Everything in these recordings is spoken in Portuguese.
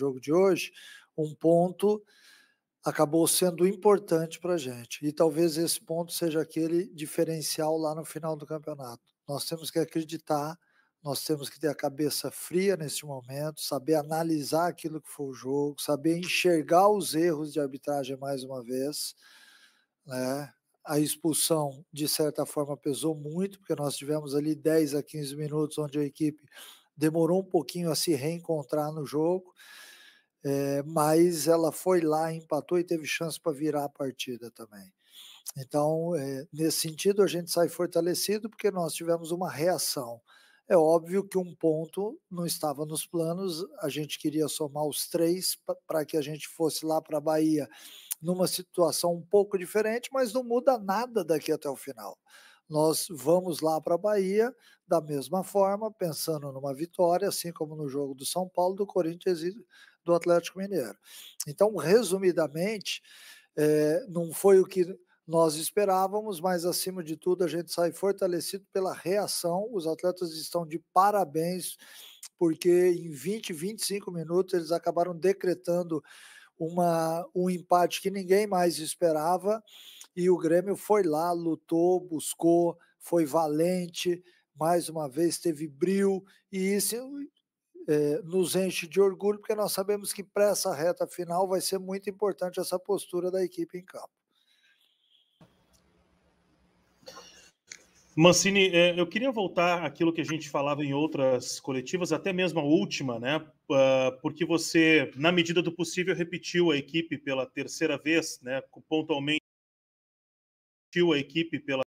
jogo de hoje, um ponto acabou sendo importante para a gente. E talvez esse ponto seja aquele diferencial lá no final do campeonato. Nós temos que acreditar, nós temos que ter a cabeça fria nesse momento, saber analisar aquilo que foi o jogo, saber enxergar os erros de arbitragem mais uma vez. Né? A expulsão, de certa forma, pesou muito, porque nós tivemos ali 10 a 15 minutos onde a equipe demorou um pouquinho a se reencontrar no jogo é, mas ela foi lá, empatou e teve chance para virar a partida também. Então, é, nesse sentido, a gente sai fortalecido porque nós tivemos uma reação. É óbvio que um ponto não estava nos planos, a gente queria somar os três para que a gente fosse lá para a Bahia numa situação um pouco diferente, mas não muda nada daqui até o final. Nós vamos lá para a Bahia da mesma forma, pensando numa vitória, assim como no jogo do São Paulo, do Corinthians e do Atlético Mineiro. Então, resumidamente, é, não foi o que nós esperávamos, mas acima de tudo a gente sai fortalecido pela reação. Os atletas estão de parabéns, porque em 20, 25 minutos eles acabaram decretando uma, um empate que ninguém mais esperava. E o Grêmio foi lá, lutou, buscou, foi valente, mais uma vez teve brilho, e isso, eh, nos enche de orgulho, porque nós sabemos que para essa reta final vai ser muito importante essa postura da equipe em campo. Mancini, eh, eu queria voltar àquilo que a gente falava em outras coletivas, até mesmo a última, né? Ah, porque você, na medida do possível, repetiu a equipe pela terceira vez, né? Pontualmente, repetiu a equipe pela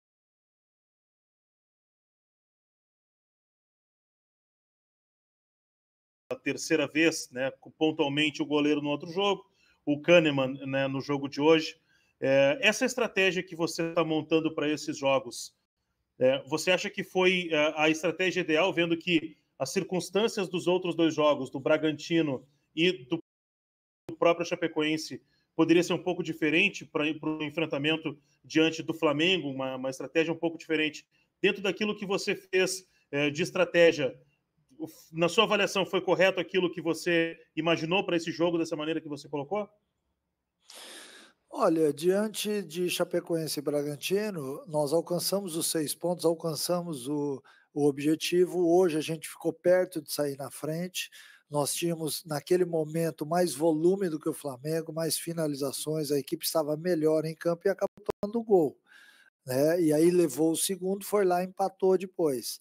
terceira vez, né, pontualmente o goleiro no outro jogo, o Kahneman né, no jogo de hoje. É, essa estratégia que você está montando para esses jogos, é, você acha que foi a, é, a estratégia ideal, vendo que as circunstâncias dos outros dois jogos, do Bragantino e do próprio Chapecoense, poderia ser um pouco diferente para o enfrentamento diante do Flamengo, uma, uma estratégia um pouco diferente dentro daquilo que você fez é, de estratégia na sua avaliação, foi correto aquilo que você imaginou para esse jogo dessa maneira que você colocou? Olha, diante de Chapecoense e Bragantino, nós alcançamos os seis pontos, alcançamos o, o objetivo. Hoje a gente ficou perto de sair na frente. Nós tínhamos, naquele momento, mais volume do que o Flamengo, mais finalizações, a equipe estava melhor em campo e acabou tomando o gol. Né? E aí levou o segundo, foi lá e empatou depois.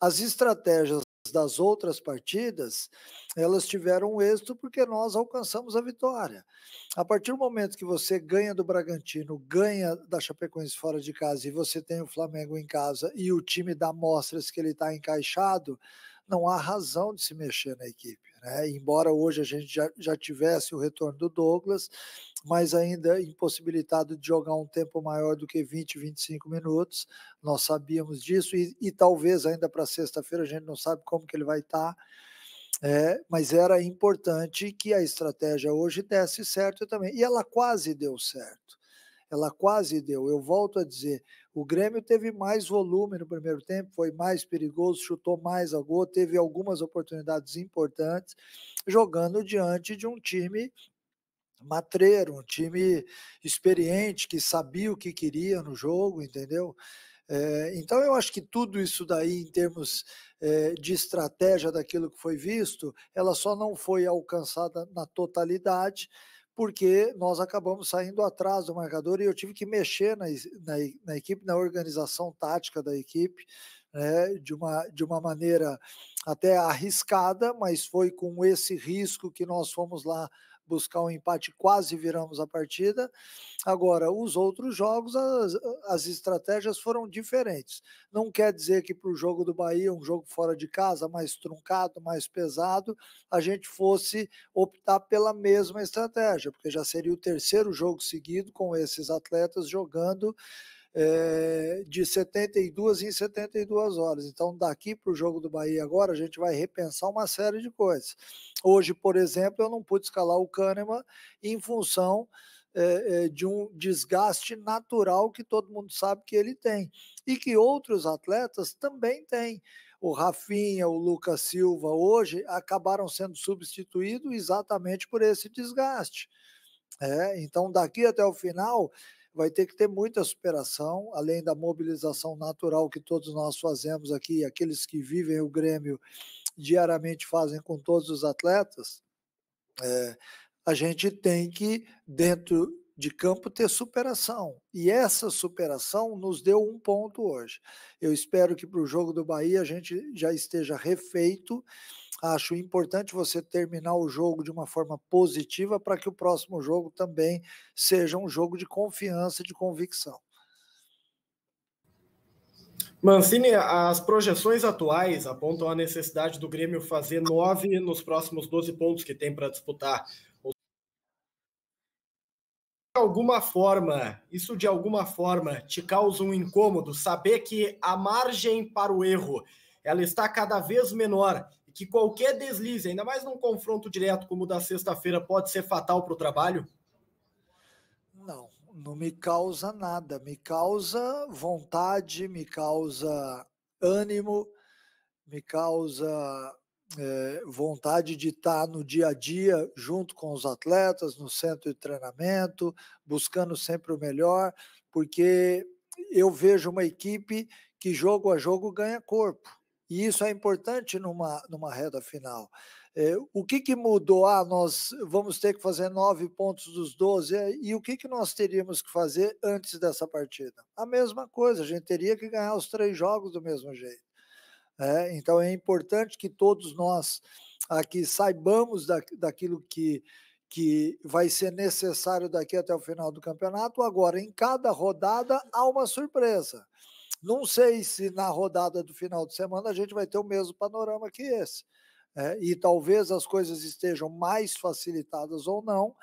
As estratégias das outras partidas, elas tiveram êxito porque nós alcançamos a vitória. A partir do momento que você ganha do Bragantino, ganha da Chapecoense fora de casa e você tem o Flamengo em casa e o time dá mostras que ele está encaixado, não há razão de se mexer na equipe. Né? Embora hoje a gente já, já tivesse o retorno do Douglas, mas ainda impossibilitado de jogar um tempo maior do que 20, 25 minutos, nós sabíamos disso, e, e talvez ainda para sexta-feira a gente não sabe como que ele vai estar. Tá. É, mas era importante que a estratégia hoje desse certo também. E ela quase deu certo. Ela quase deu. Eu volto a dizer, o Grêmio teve mais volume no primeiro tempo, foi mais perigoso, chutou mais a gol, teve algumas oportunidades importantes, jogando diante de um time matreiro, um time experiente, que sabia o que queria no jogo, entendeu? É, então, eu acho que tudo isso daí, em termos é, de estratégia daquilo que foi visto, ela só não foi alcançada na totalidade, porque nós acabamos saindo atrás do marcador e eu tive que mexer na, na, na equipe, na organização tática da equipe, né, de, uma, de uma maneira até arriscada, mas foi com esse risco que nós fomos lá buscar um empate, quase viramos a partida. Agora, os outros jogos, as, as estratégias foram diferentes. Não quer dizer que para o jogo do Bahia, um jogo fora de casa, mais truncado, mais pesado, a gente fosse optar pela mesma estratégia, porque já seria o terceiro jogo seguido com esses atletas jogando é, de 72 em 72 horas. Então, daqui para o jogo do Bahia agora, a gente vai repensar uma série de coisas. Hoje, por exemplo, eu não pude escalar o Kahneman em função é, é, de um desgaste natural que todo mundo sabe que ele tem e que outros atletas também têm. O Rafinha, o Lucas Silva, hoje acabaram sendo substituídos exatamente por esse desgaste. É, então, daqui até o final, vai ter que ter muita superação, além da mobilização natural que todos nós fazemos aqui, aqueles que vivem o Grêmio diariamente fazem com todos os atletas, é, a gente tem que, dentro de campo, ter superação. E essa superação nos deu um ponto hoje. Eu espero que para o jogo do Bahia a gente já esteja refeito Acho importante você terminar o jogo de uma forma positiva para que o próximo jogo também seja um jogo de confiança, de convicção. Mancini, as projeções atuais apontam a necessidade do Grêmio fazer nove nos próximos 12 pontos que tem para disputar. De alguma forma, isso de alguma forma te causa um incômodo, saber que a margem para o erro ela está cada vez menor que qualquer deslize, ainda mais num confronto direto como o da sexta-feira, pode ser fatal para o trabalho? Não, não me causa nada. Me causa vontade, me causa ânimo, me causa é, vontade de estar tá no dia a dia junto com os atletas, no centro de treinamento, buscando sempre o melhor, porque eu vejo uma equipe que jogo a jogo ganha corpo e isso é importante numa, numa reta final. É, o que, que mudou? Ah, nós vamos ter que fazer nove pontos dos 12, é, e o que, que nós teríamos que fazer antes dessa partida? A mesma coisa, a gente teria que ganhar os três jogos do mesmo jeito. É, então é importante que todos nós aqui saibamos da, daquilo que, que vai ser necessário daqui até o final do campeonato. Agora, em cada rodada, há uma surpresa. Não sei se na rodada do final de semana a gente vai ter o mesmo panorama que esse. É, e talvez as coisas estejam mais facilitadas ou não,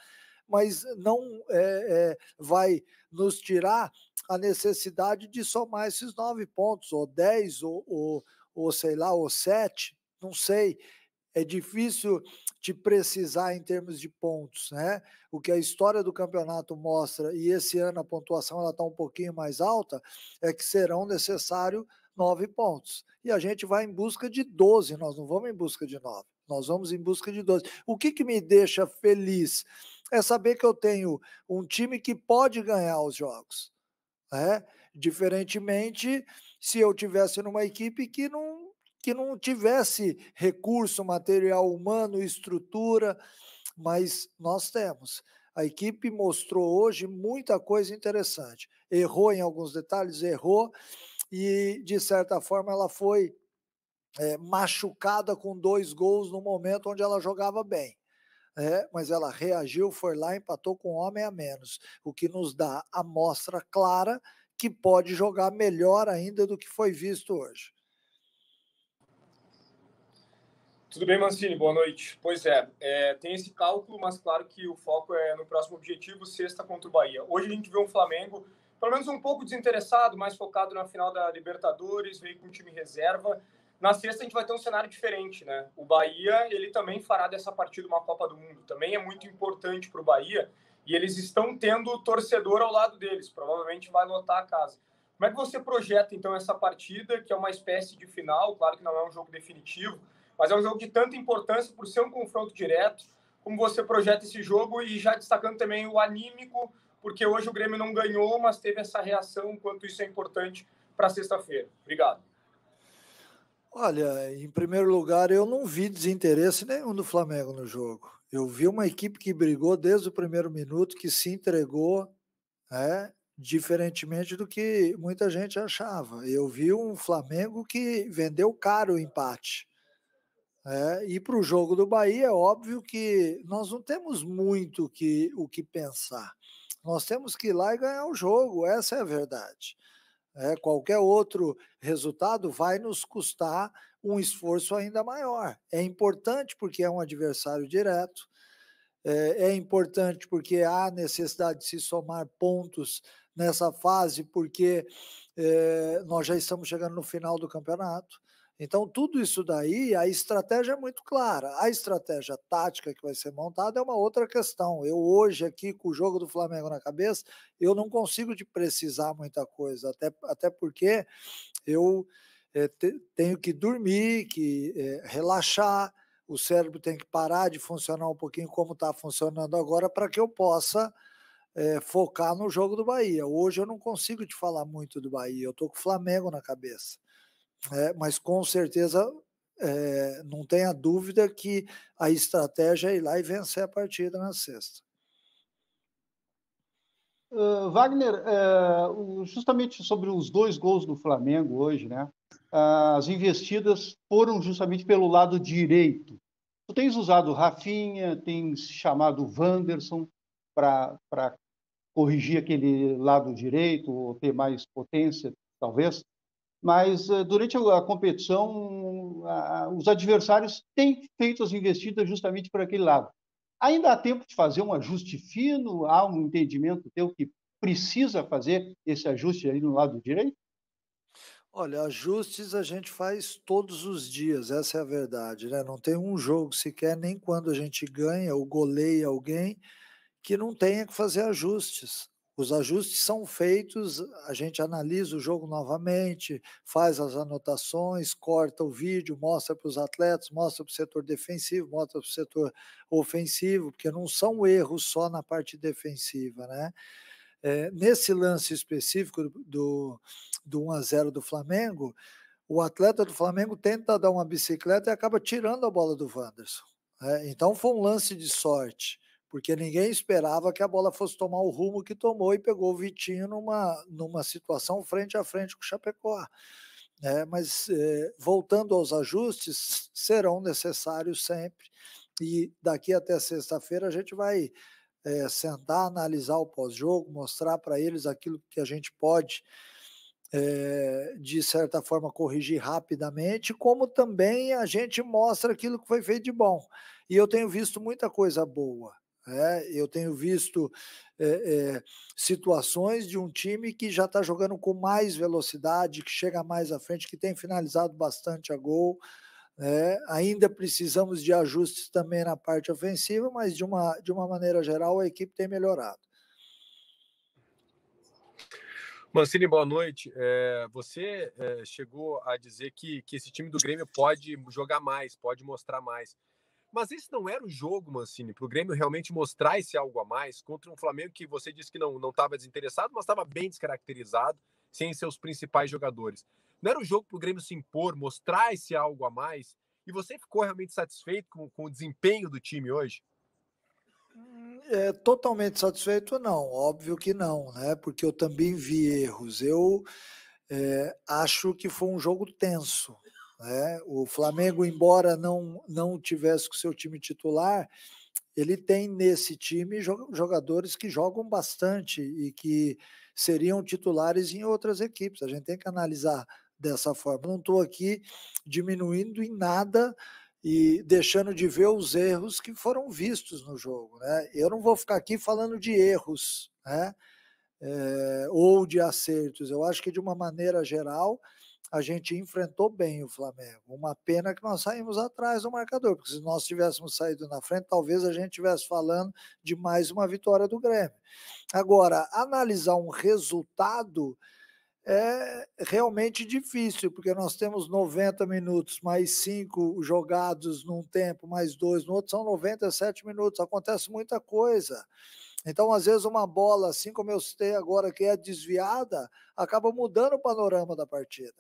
mas não é, é, vai nos tirar a necessidade de somar esses nove pontos, ou dez, ou, ou, ou sei lá, ou sete, não sei. É difícil te precisar em termos de pontos, né? O que a história do campeonato mostra, e esse ano a pontuação está um pouquinho mais alta, é que serão necessários nove pontos. E a gente vai em busca de 12, nós não vamos em busca de nove, nós vamos em busca de 12. O que, que me deixa feliz é saber que eu tenho um time que pode ganhar os jogos. Né? Diferentemente se eu tivesse numa equipe que não que não tivesse recurso, material humano, estrutura, mas nós temos. A equipe mostrou hoje muita coisa interessante. Errou em alguns detalhes, errou, e de certa forma ela foi é, machucada com dois gols no momento onde ela jogava bem. É, mas ela reagiu, foi lá, empatou com um homem a menos, o que nos dá a mostra clara que pode jogar melhor ainda do que foi visto hoje. Tudo bem, Mancini? Boa noite. Pois é, é, tem esse cálculo, mas claro que o foco é no próximo objetivo, sexta contra o Bahia. Hoje a gente vê um Flamengo, pelo menos um pouco desinteressado, mais focado na final da Libertadores, veio com o time reserva. Na sexta a gente vai ter um cenário diferente, né? O Bahia, ele também fará dessa partida uma Copa do Mundo. Também é muito importante para o Bahia e eles estão tendo torcedor ao lado deles. Provavelmente vai lotar a casa. Como é que você projeta, então, essa partida, que é uma espécie de final? Claro que não é um jogo definitivo, mas é um jogo de tanta importância por ser um confronto direto. Como você projeta esse jogo e já destacando também o anímico, porque hoje o Grêmio não ganhou, mas teve essa reação, quanto isso é importante para sexta-feira. Obrigado. Olha, em primeiro lugar, eu não vi desinteresse nenhum do Flamengo no jogo. Eu vi uma equipe que brigou desde o primeiro minuto, que se entregou, né, diferentemente do que muita gente achava. Eu vi um Flamengo que vendeu caro o empate. É, e para o jogo do Bahia, é óbvio que nós não temos muito que, o que pensar. Nós temos que ir lá e ganhar o jogo, essa é a verdade. É, qualquer outro resultado vai nos custar um esforço ainda maior. É importante porque é um adversário direto, é, é importante porque há necessidade de se somar pontos nessa fase, porque é, nós já estamos chegando no final do campeonato então, tudo isso daí, a estratégia é muito clara. A estratégia tática que vai ser montada é uma outra questão. Eu, hoje, aqui, com o jogo do Flamengo na cabeça, eu não consigo te precisar muita coisa, até, até porque eu é, te, tenho que dormir, que é, relaxar, o cérebro tem que parar de funcionar um pouquinho como está funcionando agora para que eu possa é, focar no jogo do Bahia. Hoje eu não consigo te falar muito do Bahia, eu estou com o Flamengo na cabeça. É, mas com certeza é, não tenha dúvida que a estratégia é ir lá e vencer a partida na sexta. Uh, Wagner, uh, justamente sobre os dois gols do Flamengo hoje, né? Uh, as investidas foram justamente pelo lado direito. Tu tens usado Rafinha, tens chamado Wanderson para corrigir aquele lado direito ou ter mais potência, talvez mas eh, durante a competição, os adversários têm feito as investidas justamente por aquele lado. Ainda há tempo de fazer um ajuste fino? Há um entendimento teu que precisa fazer esse ajuste aí no lado direito? Olha, ajustes a gente faz todos os dias, essa é a verdade, né? Não tem um jogo sequer, nem quando a gente ganha ou goleia alguém, que não tenha que fazer ajustes. Os ajustes são feitos, a gente analisa o jogo novamente, faz as anotações, corta o vídeo, mostra para os atletas, mostra para o setor defensivo, mostra para o setor ofensivo, porque não são erros só na parte defensiva, né? É, nesse lance específico do, do 1 a 0 do Flamengo, o atleta do Flamengo tenta dar uma bicicleta e acaba tirando a bola do Wanderson. É, então foi um lance de sorte porque ninguém esperava que a bola fosse tomar o rumo que tomou e pegou o Vitinho numa, numa situação frente a frente com o Chapecó. É, né? mas é, voltando aos ajustes, serão necessários sempre, e daqui até sexta-feira a gente vai é, sentar, analisar o pós-jogo, mostrar para eles aquilo que a gente pode, eh, de certa forma, corrigir rapidamente, como também a gente mostra aquilo que foi feito de bom. E eu tenho visto muita coisa boa é, eu tenho visto é, é, situações de um time que já está jogando com mais velocidade, que chega mais à frente, que tem finalizado bastante a gol. Né, ainda precisamos de ajustes também na parte ofensiva, mas de uma, de uma maneira geral a equipe tem melhorado. Mancini, boa noite. Eh, você chegou a dizer que, que esse time do Grêmio pode jogar mais, pode mostrar mais. Mas esse não era o jogo, Mancini, para o Grêmio realmente mostrar esse algo a mais contra um Flamengo que você disse que não estava desinteressado, mas estava bem descaracterizado, sem seus principais jogadores. Não era o jogo para o Grêmio se impor, mostrar esse algo a mais? E você ficou realmente satisfeito com, com o desempenho do time hoje? Hum, é, totalmente satisfeito, não. Óbvio que não, né? Porque eu também vi erros. Eu é, acho que foi um jogo tenso. Né? O Flamengo, embora não, não tivesse com seu time titular, ele tem nesse time jogadores que jogam bastante e que seriam titulares em outras equipes. A gente tem que analisar dessa forma. Não estou aqui diminuindo em nada e deixando de ver os erros que foram vistos no jogo. Né? Eu não vou ficar aqui falando de erros né? É, ou de acertos. Eu acho que, de uma maneira geral, a gente enfrentou bem o Flamengo. Uma pena que nós saímos atrás do marcador, porque se nós tivéssemos saído na frente, talvez a gente estivesse falando de mais uma vitória do Grêmio. Agora, analisar um resultado é realmente difícil, porque nós temos 90 minutos mais cinco jogados num tempo, mais dois no outro, são 97 minutos, acontece muita coisa. Então, às vezes, uma bola, assim como eu citei agora, que é desviada, acaba mudando o panorama da partida.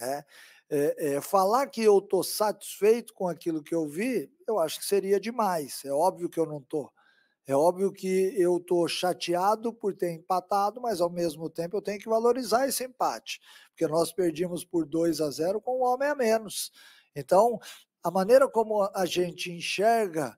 Né? É, é, falar que eu estou satisfeito com aquilo que eu vi, eu acho que seria demais. É óbvio que eu não estou. É óbvio que eu estou chateado por ter empatado, mas ao mesmo tempo eu tenho que valorizar esse empate, porque nós perdimos por 2 a 0 com um homem a menos. Então, a maneira como a gente enxerga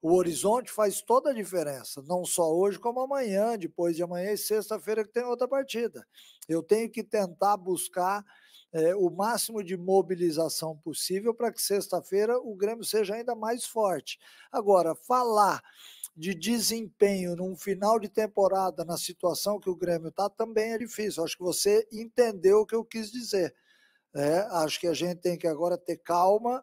o horizonte faz toda a diferença, não só hoje, como amanhã, depois de amanhã e sexta-feira que tem outra partida. Eu tenho que tentar buscar é, o máximo de mobilização possível para que sexta-feira o Grêmio seja ainda mais forte. Agora, falar de desempenho num final de temporada, na situação que o Grêmio está, também é difícil. Acho que você entendeu o que eu quis dizer. É, acho que a gente tem que agora ter calma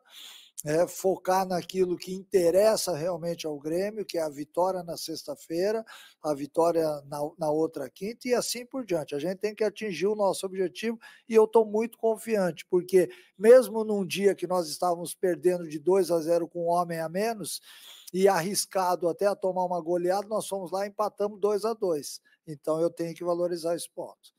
é, focar naquilo que interessa realmente ao Grêmio, que é a vitória na sexta-feira, a vitória na, na, outra quinta e assim por diante. A gente tem que atingir o nosso objetivo e eu estou muito confiante, porque mesmo num dia que nós estávamos perdendo de 2 a 0 com um homem a menos e arriscado até a tomar uma goleada, nós fomos lá e empatamos 2 a 2 Então eu tenho que valorizar esse ponto.